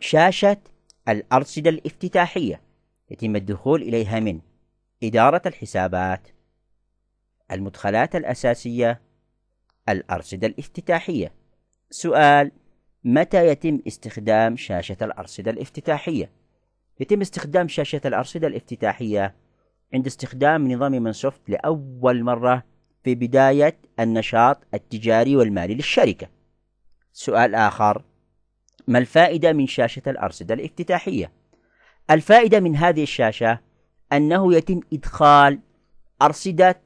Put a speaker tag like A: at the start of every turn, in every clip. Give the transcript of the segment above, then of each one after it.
A: شاشة الأرصدة الافتتاحية يتم الدخول إليها من إدارة الحسابات المدخلات الأساسية الأرصدة الافتتاحية سؤال متى يتم استخدام شاشة الأرصدة الافتتاحية؟ يتم استخدام شاشة الأرصدة الافتتاحية عند استخدام نظام مايكروسوفت لأول مرة في بداية النشاط التجاري والمالي للشركة. سؤال آخر ما الفائدة من شاشة الأرصدة الافتتاحية؟ الفائدة من هذه الشاشة أنه يتم إدخال أرصدة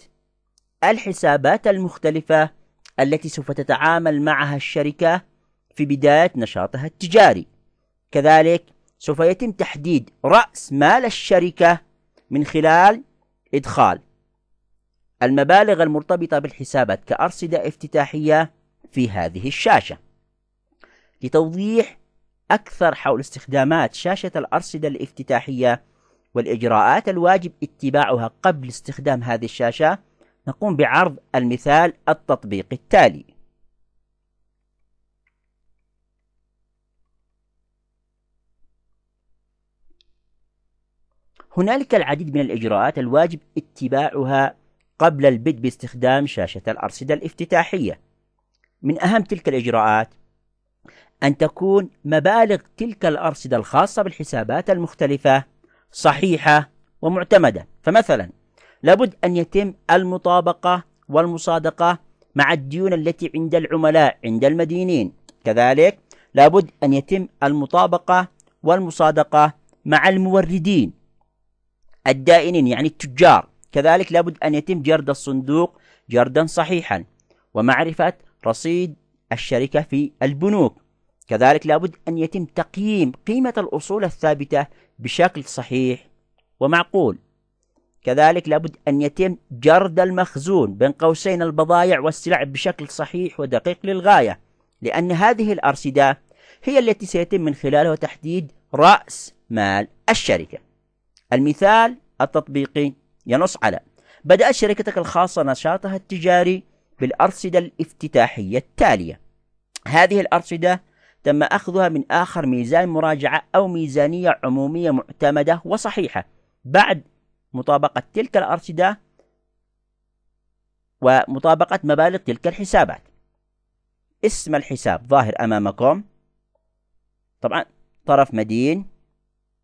A: الحسابات المختلفة التي سوف تتعامل معها الشركة في بداية نشاطها التجاري. كذلك سوف يتم تحديد رأس مال الشركة من خلال إدخال المبالغ المرتبطة بالحسابات كأرصدة افتتاحية في هذه الشاشة. لتوضيح أكثر حول استخدامات شاشة الأرصدة الافتتاحية والإجراءات الواجب اتباعها قبل استخدام هذه الشاشة نقوم بعرض المثال التطبيق التالي هنالك العديد من الإجراءات الواجب اتباعها قبل البدء باستخدام شاشة الأرصدة الافتتاحية من أهم تلك الإجراءات أن تكون مبالغ تلك الأرصدة الخاصة بالحسابات المختلفة صحيحة ومعتمدة فمثلا لابد أن يتم المطابقة والمصادقة مع الديون التي عند العملاء عند المدينين كذلك لابد أن يتم المطابقة والمصادقة مع الموردين الدائنين يعني التجار كذلك لابد أن يتم جرد الصندوق جردا صحيحا ومعرفة رصيد الشركة في البنوك كذلك لابد أن يتم تقييم قيمة الأصول الثابتة بشكل صحيح ومعقول كذلك لابد أن يتم جرد المخزون بين قوسين البضائع والسلع بشكل صحيح ودقيق للغاية لأن هذه الأرصدة هي التي سيتم من خلالها تحديد رأس مال الشركة المثال التطبيقي ينص على بدأت شركتك الخاصة نشاطها التجاري بالأرصدة الافتتاحية التالية هذه الأرصدة تم أخذها من آخر ميزان مراجعة أو ميزانية عمومية معتمدة وصحيحة بعد مطابقة تلك الأرصدة ومطابقة مبالغ تلك الحسابات اسم الحساب ظاهر أمامكم طبعا طرف مدين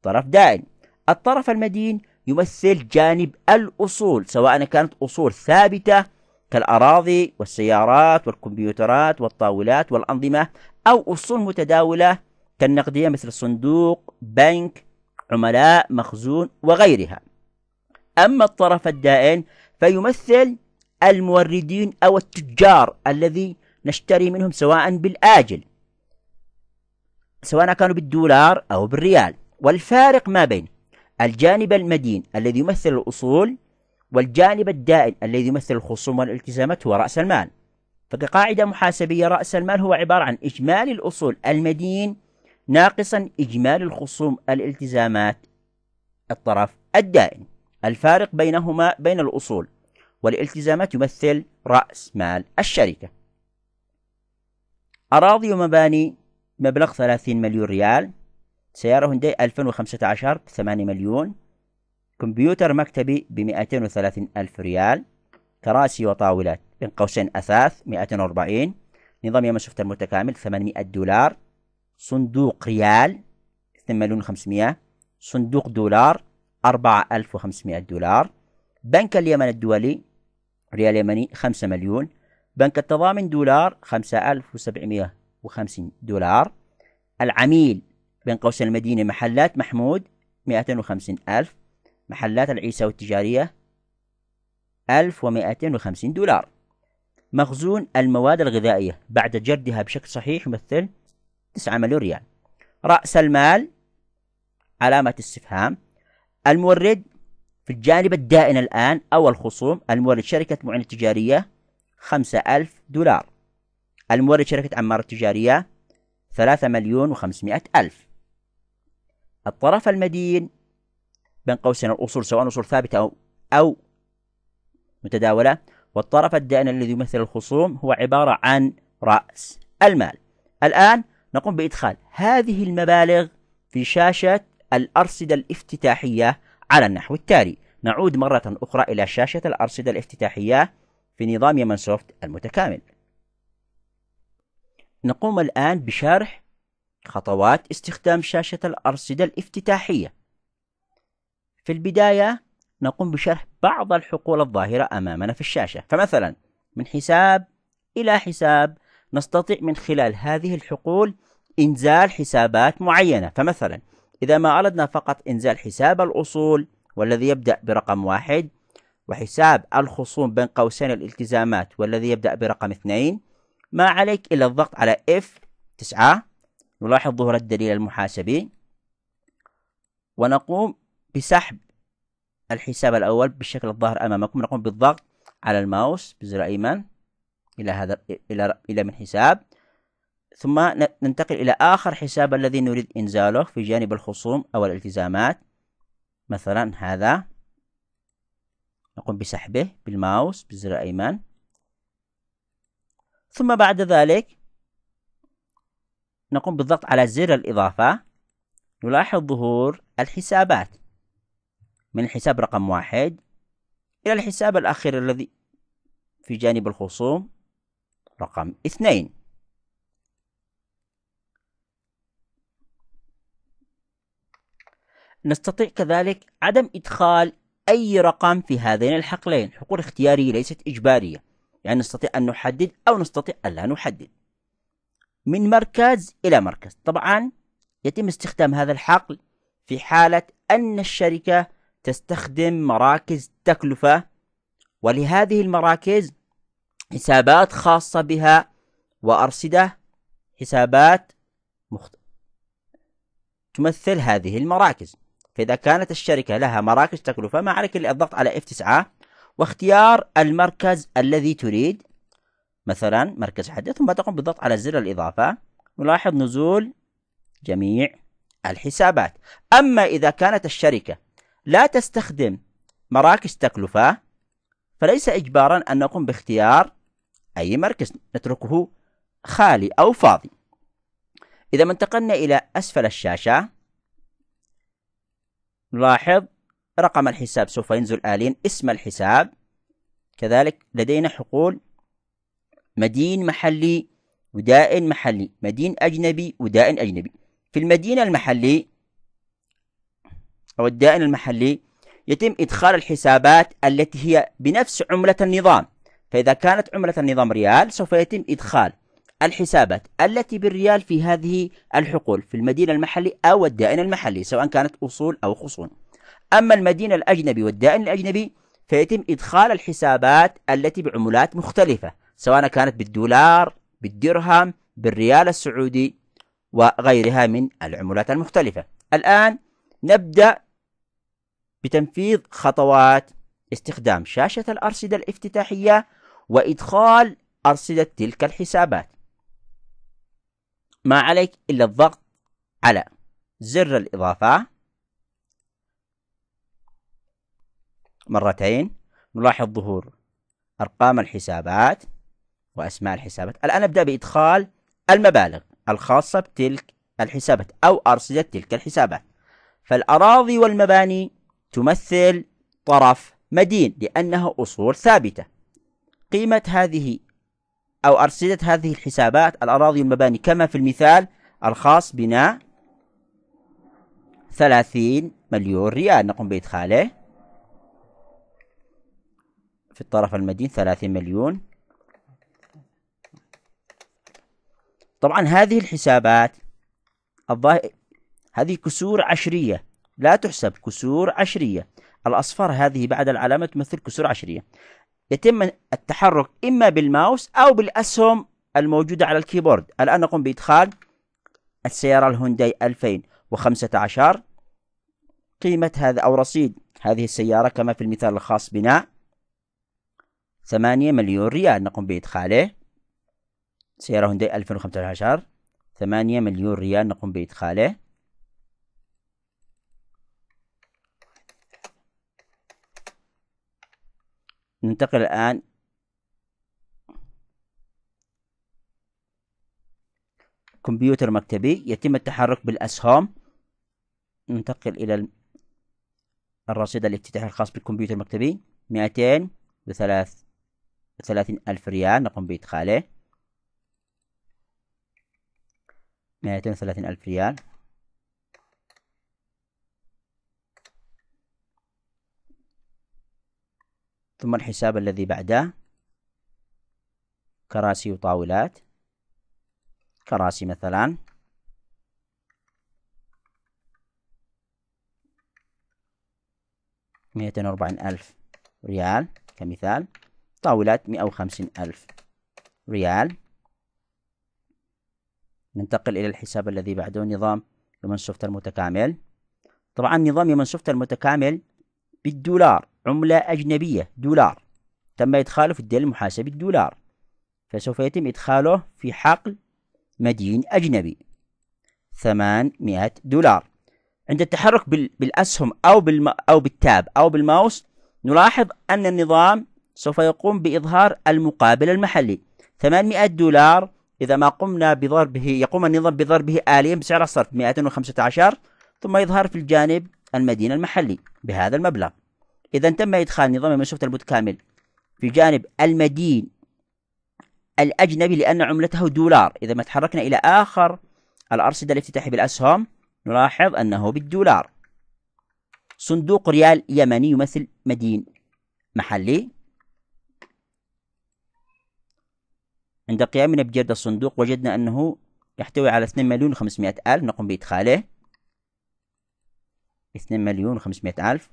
A: طرف دائن الطرف المدين يمثل جانب الأصول سواء كانت أصول ثابتة كالأراضي والسيارات والكمبيوترات والطاولات والأنظمة أو أصول متداولة كالنقدية مثل صندوق بنك عملاء مخزون وغيرها أما الطرف الدائن فيمثل الموردين أو التجار الذي نشتري منهم سواء بالآجل سواء كانوا بالدولار أو بالريال والفارق ما بين الجانب المدين الذي يمثل الأصول والجانب الدائن الذي يمثل الخصوم والالتزامات هو رأس المال فكقاعدة محاسبية رأس المال هو عبارة عن إجمالي الأصول المدين ناقصا إجمالي الخصوم الالتزامات الطرف الدائن الفارق بينهما بين الأصول والالتزامات يمثل رأس مال الشركة أراضي ومباني مبلغ 30 مليون ريال سيارة هندي 2015 ب 8 مليون كمبيوتر مكتبي ب 230 ألف ريال كراسي وطاولات بين قوسين أثاث 240 نظام يوم شفت المتكامل 800 دولار صندوق ريال 2 مليون 500 صندوق دولار 4500 دولار بنك اليمن الدولي ريال يمني 5 مليون بنك التضامن دولار 5750 دولار العميل بين قوسين المدينة محلات محمود 250 ألف محلات العيساوي التجارية 1250 دولار مخزون المواد الغذائية بعد جردها بشكل صحيح يمثل 9 مليون ريال رأس المال علامة استفهام المورد في الجانب الدائن الآن أو الخصوم المورد شركة معين التجارية 5000 دولار المورد شركة عمارة التجارية 3 مليون و500 ألف الطرف المدين بين قوسين الأصول سواء أصول ثابتة أو أو متداولة والطرف الدائن الذي يمثل الخصوم هو عبارة عن رأس المال الآن نقوم بإدخال هذه المبالغ في شاشة الأرصدة الافتتاحية على النحو التالي نعود مرة أخرى إلى شاشة الأرصدة الافتتاحية في نظام يمن سوفت المتكامل نقوم الآن بشرح خطوات استخدام شاشة الأرصدة الافتتاحية في البداية نقوم بشرح بعض الحقول الظاهرة أمامنا في الشاشة فمثلا من حساب إلى حساب نستطيع من خلال هذه الحقول إنزال حسابات معينة فمثلا إذا ما أردنا فقط إنزال حساب الأصول والذي يبدأ برقم واحد وحساب الخصوم بين قوسين الالتزامات والذي يبدأ برقم اثنين ما عليك إلا الضغط على F9 نلاحظ ظهور الدليل المحاسبي ونقوم بسحب الحساب الأول بالشكل الظاهر أمامكم نقوم بالضغط على الماوس بزر أيمن إلى هذا إلى إلى من حساب ثم ننتقل إلى آخر حساب الذي نريد إنزاله في جانب الخصوم أو الالتزامات مثلا هذا نقوم بسحبه بالماوس بزر الأيمن ثم بعد ذلك نقوم بالضغط على زر الإضافة نلاحظ ظهور الحسابات من الحساب رقم واحد إلى الحساب الأخير الذي في جانب الخصوم رقم اثنين نستطيع كذلك عدم إدخال أي رقم في هذين الحقلين حقول اختيارية ليست إجبارية يعني نستطيع أن نحدد أو نستطيع أن لا نحدد من مركز إلى مركز طبعا يتم استخدام هذا الحقل في حالة أن الشركة تستخدم مراكز تكلفة ولهذه المراكز حسابات خاصة بها وأرصدة حسابات مخت... تمثل هذه المراكز فإذا كانت الشركة لها مراكز تكلفة ما عليك إلا الضغط على F9 واختيار المركز الذي تريد مثلا مركز حدث ثم تقوم بالضغط على زر الإضافة نلاحظ نزول جميع الحسابات أما إذا كانت الشركة لا تستخدم مراكز تكلفة فليس إجبارا أن نقوم باختيار أي مركز نتركه خالي أو فاضي إذا ما انتقلنا إلى أسفل الشاشة نلاحظ رقم الحساب سوف ينزل آليا اسم الحساب كذلك لدينا حقول مدين محلي ودائن محلي مدين أجنبي ودائن أجنبي في المدينة المحلي أو الدائن المحلي يتم إدخال الحسابات التي هي بنفس عملة النظام فإذا كانت عملة النظام ريال سوف يتم إدخال الحسابات التي بالريال في هذه الحقول في المدينة المحلي أو الدائن المحلي سواء كانت أصول أو خصوم أما المدينة الأجنبي والدائن الأجنبي فيتم إدخال الحسابات التي بعملات مختلفة سواء كانت بالدولار بالدرهم بالريال السعودي وغيرها من العملات المختلفة الآن نبدأ بتنفيذ خطوات استخدام شاشة الأرصدة الافتتاحية وإدخال أرصدة تلك الحسابات ما عليك إلا الضغط على زر الإضافة مرتين نلاحظ ظهور أرقام الحسابات وأسماء الحسابات الآن أبدأ بإدخال المبالغ الخاصة بتلك الحسابات أو أرصدة تلك الحسابات فالأراضي والمباني تمثل طرف مدين لأنها أصول ثابتة قيمة هذه أو أرصدة هذه الحسابات الأراضي والمباني كما في المثال الخاص بنا 30 مليون ريال نقوم بإدخاله في الطرف المدين 30 مليون طبعا هذه الحسابات الظاهر هذه كسور عشرية لا تحسب كسور عشرية الأصفار هذه بعد العلامة تمثل كسور عشرية يتم التحرك إما بالماوس أو بالأسهم الموجودة على الكيبورد الآن نقوم بإدخال السيارة الهونداي 2015 قيمة هذا أو رصيد هذه السيارة كما في المثال الخاص بنا 8 مليون ريال نقوم بإدخاله سيارة هونداي 2015 8 مليون ريال نقوم بإدخاله ننتقل الآن كمبيوتر مكتبي يتم التحرك بالأسهم ننتقل إلى الرصيد الافتتاحي الخاص بالكمبيوتر المكتبي مئتين وثلاث وثلاثين ألف ريال نقوم بإدخاله مئتين وثلاثين ألف ريال ثم الحساب الذي بعده كراسي وطاولات كراسي مثلا مئتين وأربعين ألف ريال كمثال طاولات مئة وخمسين ألف ريال ننتقل إلى الحساب الذي بعده نظام شفت المتكامل طبعا نظام شفت المتكامل بالدولار عملة أجنبية دولار تم إدخاله في الدين المحاسبي الدولار فسوف يتم إدخاله في حقل مدين أجنبي 800 دولار عند التحرك بالأسهم أو بالم... أو بالتاب أو بالماوس نلاحظ أن النظام سوف يقوم بإظهار المقابل المحلي 800 دولار إذا ما قمنا بضربه يقوم النظام بضربه آليا بسعر الصرف 215 ثم يظهر في الجانب المدينة المحلي بهذا المبلغ إذا تم إدخال نظام البوت كامل في جانب المدين الأجنبي لأن عملته دولار إذا ما تحركنا إلى آخر الأرصدة الافتتاحية بالأسهم نلاحظ أنه بالدولار صندوق ريال يمني يمثل مدين محلي عند قيامنا بجرد الصندوق وجدنا أنه يحتوي على 2 مليون و500 ألف نقوم بإدخاله 2 مليون و500 ألف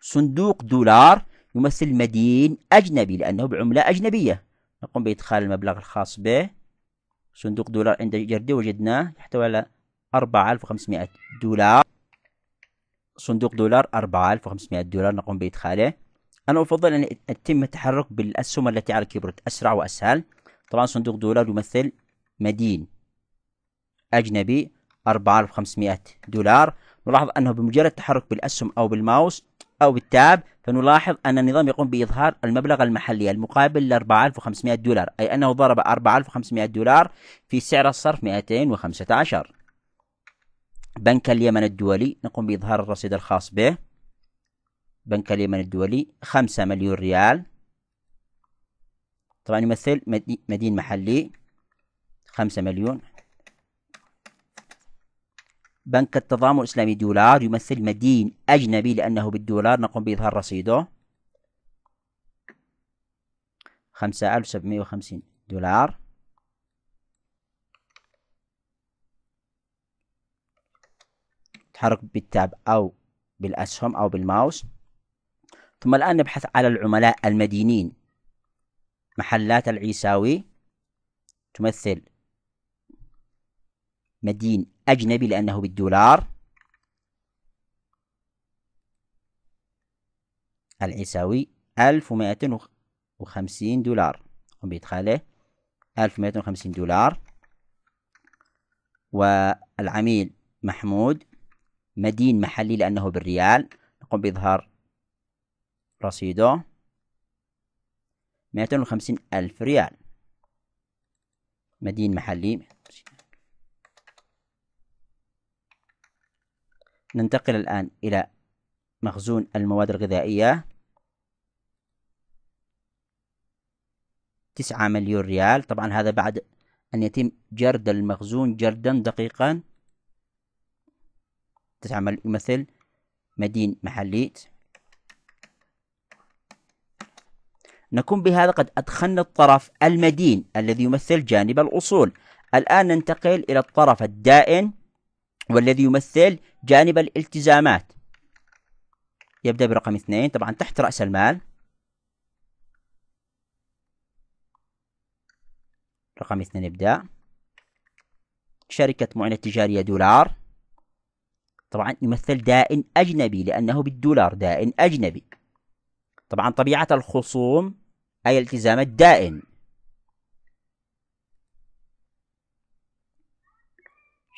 A: صندوق دولار يمثل مدين أجنبي لأنه بعملة أجنبية نقوم بإدخال المبلغ الخاص به صندوق دولار عند جردي وجدناه يحتوي على 4500 دولار صندوق دولار 4500 دولار نقوم بإدخاله أنا أفضل أن يتم التحرك بالأسهم التي على كبرت أسرع وأسهل طبعا صندوق دولار يمثل مدين أجنبي 4500 دولار نلاحظ أنه بمجرد التحرك بالأسهم أو بالماوس أو بالتاب فنلاحظ أن النظام يقوم بإظهار المبلغ المحلي المقابل ل 4500 دولار أي أنه ضرب 4500 دولار في سعر الصرف 215 بنك اليمن الدولي نقوم بإظهار الرصيد الخاص به بنك اليمن الدولي 5 مليون ريال طبعا يمثل مدين محلي 5 مليون بنك التضامن الإسلامي دولار يمثل مدين أجنبي لأنه بالدولار نقوم بإظهار رصيده 5750 دولار تحرك بالتاب أو بالأسهم أو بالماوس ثم الآن نبحث على العملاء المدينين محلات العيساوي تمثل مدين أجنبي لأنه بالدولار العساوي 1250 دولار قم بإدخاله 1250 دولار والعميل محمود مدين محلي لأنه بالريال نقوم بإظهار رصيده 250 ألف ريال مدين محلي ننتقل الآن إلى مخزون المواد الغذائية تسعة مليون ريال طبعا هذا بعد أن يتم جرد المخزون جردا دقيقا تسعة مليون يمثل مدين محلي نكون بهذا قد أدخلنا الطرف المدين الذي يمثل جانب الأصول الآن ننتقل إلى الطرف الدائن والذي يمثل جانب الالتزامات يبدأ برقم اثنين طبعا تحت رأس المال رقم اثنين يبدأ شركة معينة تجارية دولار طبعا يمثل دائن أجنبي لأنه بالدولار دائن أجنبي طبعا طبيعة الخصوم أي التزام الدائن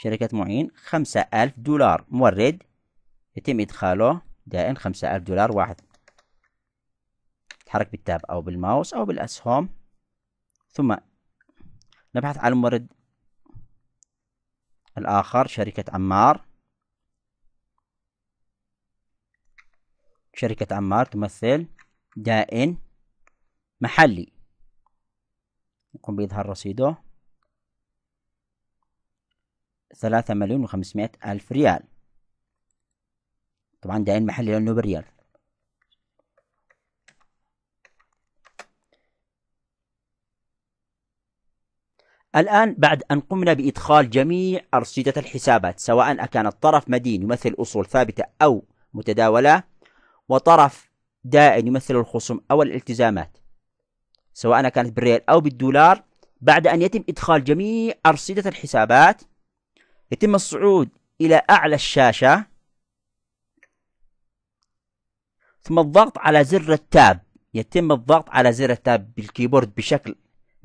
A: شركة معين خمسة ألف دولار مورد يتم إدخاله دائن خمسة ألف دولار واحد تحرك بالتاب أو بالماوس أو بالأسهم ثم نبحث عن المورد الآخر شركة عمار شركة عمار تمثل دائن محلي نقوم بإظهار رصيده ثلاثة مليون وخمسمائة ألف ريال طبعا ده محلي لأنه بالريال الآن بعد أن قمنا بإدخال جميع أرصدة الحسابات سواء أكان الطرف مدين يمثل أصول ثابتة أو متداولة وطرف دائن يمثل الخصم أو الالتزامات سواء كانت بالريال أو بالدولار بعد أن يتم إدخال جميع أرصدة الحسابات يتم الصعود إلى أعلى الشاشة ثم الضغط على زر التاب يتم الضغط على زر التاب بالكيبورد بشكل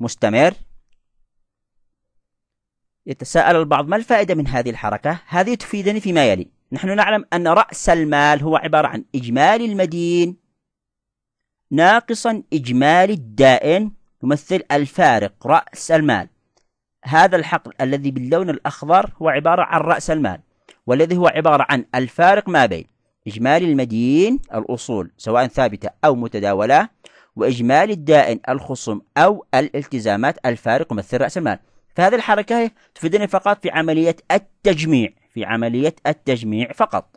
A: مستمر يتساءل البعض ما الفائدة من هذه الحركة؟ هذه تفيدني فيما يلي نحن نعلم أن رأس المال هو عبارة عن إجمالي المدين ناقصا إجمالي الدائن يمثل الفارق رأس المال هذا الحقل الذي باللون الأخضر هو عبارة عن رأس المال والذي هو عبارة عن الفارق ما بين إجمالي المدين الأصول سواء ثابتة أو متداولة وإجمالي الدائن الخصم أو الالتزامات الفارق يمثل رأس المال فهذه الحركة تفيدني فقط في عملية التجميع في عملية التجميع فقط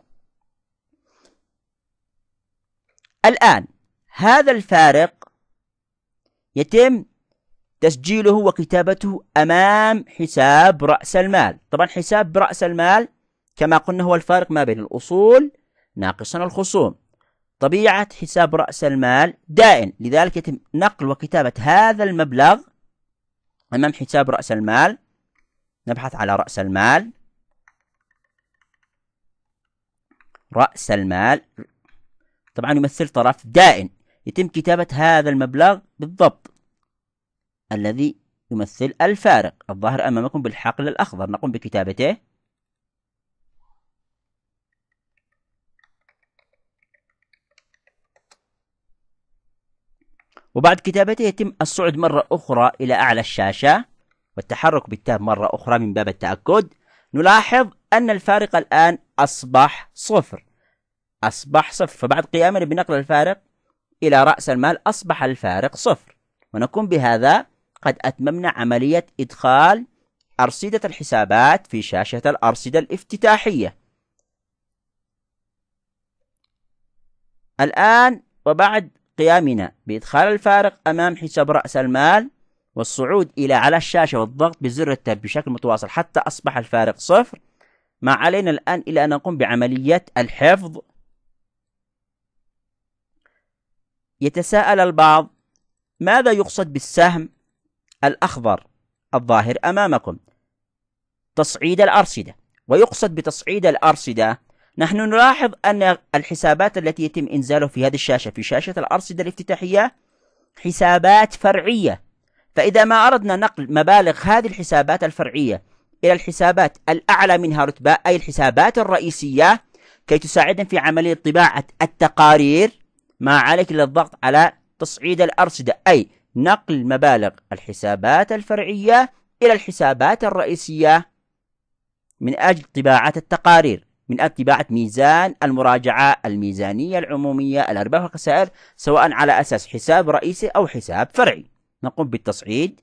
A: الآن هذا الفارق يتم تسجيله وكتابته أمام حساب رأس المال طبعا حساب رأس المال كما قلنا هو الفارق ما بين الأصول ناقصا الخصوم طبيعة حساب رأس المال دائن لذلك يتم نقل وكتابة هذا المبلغ أمام حساب رأس المال نبحث على رأس المال رأس المال طبعا يمثل طرف دائن يتم كتابة هذا المبلغ بالضبط الذي يمثل الفارق الظاهر أمامكم بالحقل الأخضر نقوم بكتابته وبعد كتابته يتم الصعود مرة أخرى إلى أعلى الشاشة والتحرك بالتاب مرة أخرى من باب التأكد نلاحظ أن الفارق الآن أصبح صفر أصبح صفر فبعد قيامنا بنقل الفارق إلى رأس المال أصبح الفارق صفر ونقوم بهذا قد أتممنا عملية إدخال أرصدة الحسابات في شاشة الأرصدة الافتتاحية الآن وبعد قيامنا بإدخال الفارق أمام حساب رأس المال والصعود إلى على الشاشة والضغط بزر التاب بشكل متواصل حتى أصبح الفارق صفر ما علينا الآن إلى أن نقوم بعملية الحفظ يتساءل البعض ماذا يقصد بالسهم الأخضر الظاهر أمامكم تصعيد الأرصدة ويقصد بتصعيد الأرصدة نحن نلاحظ أن الحسابات التي يتم إنزاله في هذه الشاشة في شاشة الأرصدة الافتتاحية حسابات فرعية فإذا ما أردنا نقل مبالغ هذه الحسابات الفرعية إلى الحسابات الأعلى منها رتبة أي الحسابات الرئيسية كي تساعدنا في عملية طباعة التقارير ما عليك إلا الضغط على تصعيد الأرصدة أي نقل مبالغ الحسابات الفرعية إلى الحسابات الرئيسية من أجل طباعة التقارير من أجل طباعة ميزان المراجعة الميزانية العمومية الأرباح والخسائر سواء على أساس حساب رئيسي أو حساب فرعي نقوم بالتصعيد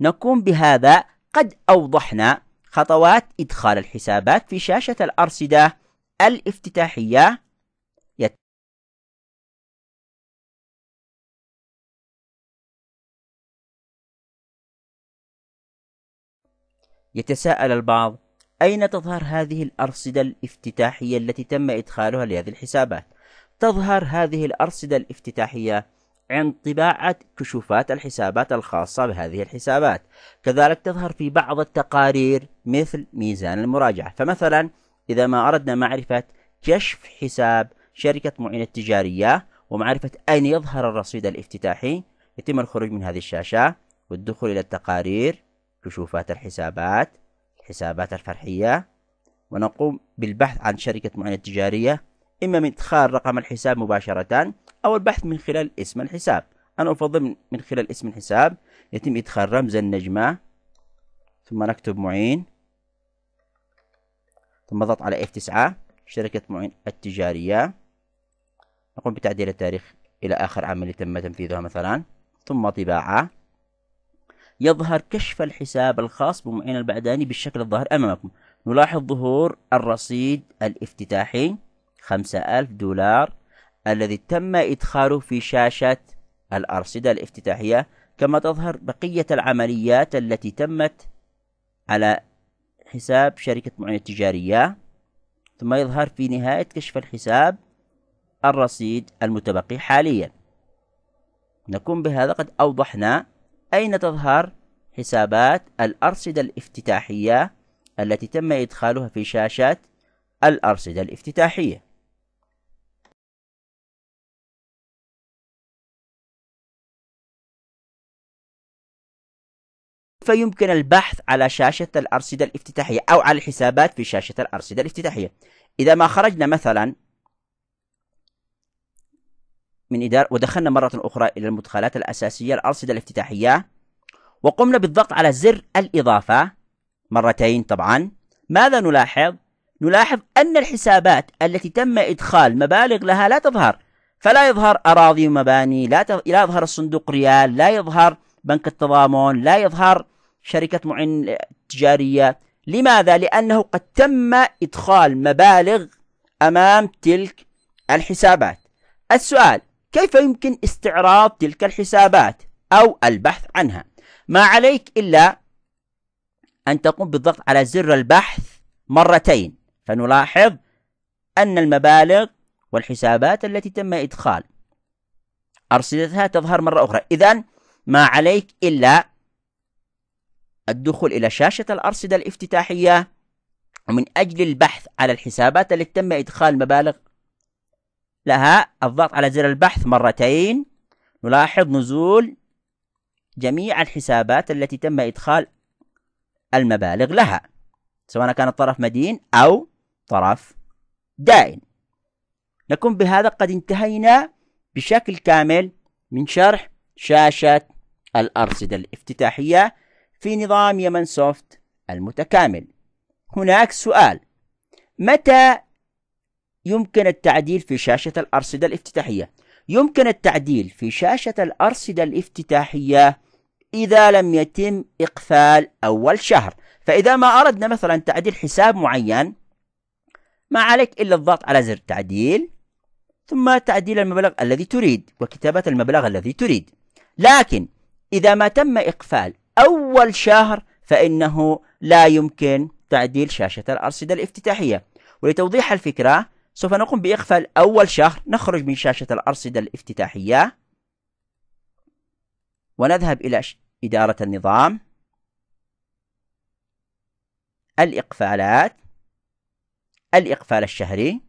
A: نقوم بهذا قد أوضحنا خطوات إدخال الحسابات في شاشة الأرصدة الافتتاحية يتساءل البعض أين تظهر هذه الأرصدة الافتتاحية التي تم إدخالها لهذه الحسابات؟ تظهر هذه الأرصدة الافتتاحية عند طباعة كشوفات الحسابات الخاصة بهذه الحسابات كذلك تظهر في بعض التقارير مثل ميزان المراجعة فمثلا إذا ما أردنا معرفة كشف حساب شركة معينة تجارية ومعرفة أين يظهر الرصيد الافتتاحي يتم الخروج من هذه الشاشة والدخول إلى التقارير كشوفات الحسابات الحسابات الفرحية ونقوم بالبحث عن شركة معينة تجارية إما من إدخال رقم الحساب مباشرة أو البحث من خلال اسم الحساب أنا أفضل من خلال اسم الحساب يتم إدخال رمز النجمة ثم نكتب معين ثم نضغط على F9 شركة معين التجارية نقوم بتعديل التاريخ إلى آخر عام اللي تم تنفيذها مثلا ثم طباعة يظهر كشف الحساب الخاص بمعين البعداني بالشكل الظاهر أمامكم نلاحظ ظهور الرصيد الافتتاحي 5000 دولار الذي تم إدخاله في شاشة الأرصدة الافتتاحية كما تظهر بقية العمليات التي تمت على حساب شركة معين التجارية ثم يظهر في نهاية كشف الحساب الرصيد المتبقي حاليا نكون بهذا قد أوضحنا أين تظهر حسابات الأرصدة الافتتاحية التي تم إدخالها في شاشة الأرصدة الافتتاحية فيمكن البحث على شاشة الأرصدة الافتتاحية أو على الحسابات في شاشة الأرصدة الافتتاحية إذا ما خرجنا مثلا من إدارة ودخلنا مرة أخرى إلى المدخلات الأساسية الأرصدة الافتتاحية وقمنا بالضغط على زر الإضافة مرتين طبعا ماذا نلاحظ؟ نلاحظ أن الحسابات التي تم إدخال مبالغ لها لا تظهر فلا يظهر أراضي ومباني لا, تظ... لا يظهر الصندوق ريال لا يظهر بنك التضامن لا يظهر شركة معين تجارية لماذا؟ لأنه قد تم إدخال مبالغ أمام تلك الحسابات السؤال كيف يمكن استعراض تلك الحسابات أو البحث عنها؟ ما عليك إلا أن تقوم بالضغط على زر البحث مرتين فنلاحظ أن المبالغ والحسابات التي تم إدخال أرصدتها تظهر مرة أخرى إذا ما عليك إلا الدخول إلى شاشة الأرصدة الافتتاحية ومن أجل البحث على الحسابات التي تم إدخال مبالغ لها الضغط على زر البحث مرتين نلاحظ نزول جميع الحسابات التي تم إدخال المبالغ لها سواء كان الطرف مدين أو طرف دائن نكون بهذا قد انتهينا بشكل كامل من شرح شاشة الأرصدة الافتتاحية في نظام يمن سوفت المتكامل هناك سؤال متى يمكن التعديل في شاشة الأرصدة الافتتاحية يمكن التعديل في شاشة الأرصدة الافتتاحية إذا لم يتم إقفال أول شهر فإذا ما أردنا مثلا تعديل حساب معين ما عليك إلا الضغط على زر تعديل ثم تعديل المبلغ الذي تريد وكتابة المبلغ الذي تريد لكن إذا ما تم إقفال أول شهر فإنه لا يمكن تعديل شاشة الأرصدة الافتتاحية ولتوضيح الفكرة سوف نقوم بإقفال أول شهر نخرج من شاشة الأرصدة الافتتاحية ونذهب إلى إدارة النظام الإقفالات الإقفال الشهري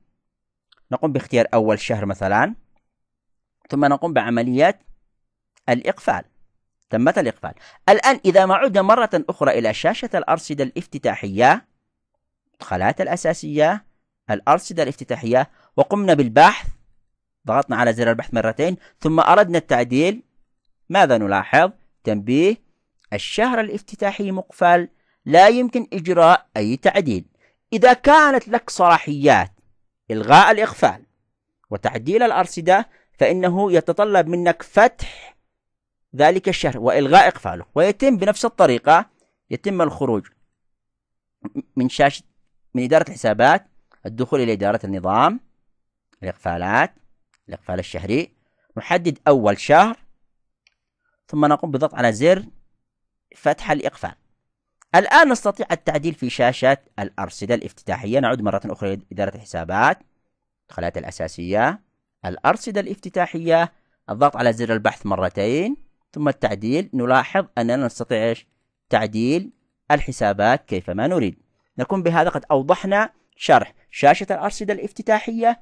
A: نقوم باختيار أول شهر مثلا ثم نقوم بعملية الإقفال تمت الإقفال الآن إذا ما عدنا مرة أخرى إلى شاشة الأرصدة الافتتاحية المدخلات الأساسية الأرصدة الافتتاحية وقمنا بالبحث ضغطنا على زر البحث مرتين ثم أردنا التعديل ماذا نلاحظ؟ تنبيه الشهر الافتتاحي مقفل لا يمكن إجراء أي تعديل إذا كانت لك صلاحيات إلغاء الإقفال وتعديل الأرصدة فإنه يتطلب منك فتح ذلك الشهر وإلغاء إقفاله ويتم بنفس الطريقة يتم الخروج من شاشة من إدارة الحسابات الدخول إلى إدارة النظام الإقفالات الإقفال الشهري نحدد أول شهر ثم نقوم بالضغط على زر فتح الإقفال الآن نستطيع التعديل في شاشة الأرصدة الافتتاحية نعود مرة أخرى لإدارة الحسابات الخلايا الأساسية الأرصدة الافتتاحية الضغط على زر البحث مرتين ثم التعديل نلاحظ أننا نستطيع تعديل الحسابات كيفما نريد نكون بهذا قد أوضحنا شرح شاشة الأرصدة الافتتاحية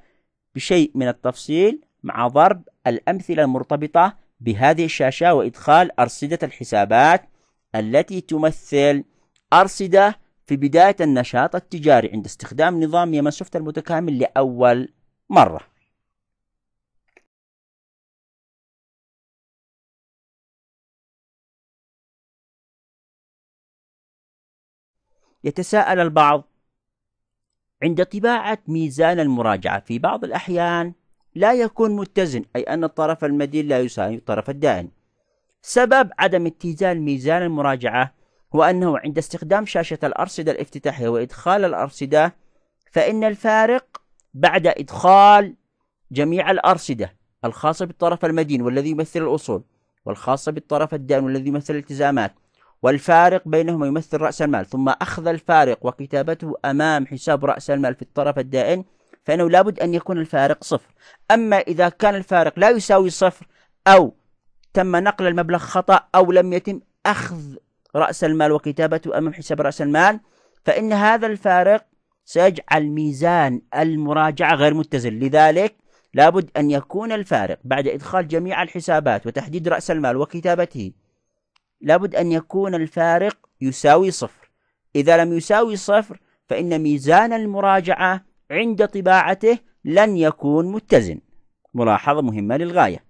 A: بشيء من التفصيل مع ضرب الأمثلة المرتبطة بهذه الشاشة وإدخال أرصدة الحسابات التي تمثل أرصدة في بداية النشاط التجاري عند استخدام نظام يمسوفت المتكامل لأول مرة يتساءل البعض عند طباعة ميزان المراجعة في بعض الأحيان لا يكون متزن أي أن الطرف المدين لا يساوي الطرف الدائن سبب عدم اتزان ميزان المراجعة هو أنه عند استخدام شاشة الأرصدة الافتتاحية وإدخال الأرصدة فإن الفارق بعد إدخال جميع الأرصدة الخاصة بالطرف المدين والذي يمثل الأصول والخاصة بالطرف الدائن والذي يمثل الالتزامات والفارق بينهما يمثل رأس المال ثم أخذ الفارق وكتابته أمام حساب رأس المال في الطرف الدائن فإنه لابد أن يكون الفارق صفر أما إذا كان الفارق لا يساوي صفر أو تم نقل المبلغ خطأ أو لم يتم أخذ رأس المال وكتابته أمام حساب رأس المال فإن هذا الفارق سيجعل ميزان المراجعة غير متزن لذلك لابد أن يكون الفارق بعد إدخال جميع الحسابات وتحديد رأس المال وكتابته لابد أن يكون الفارق يساوي صفر إذا لم يساوي صفر فإن ميزان المراجعة عند طباعته لن يكون متزن ملاحظة مهمة للغاية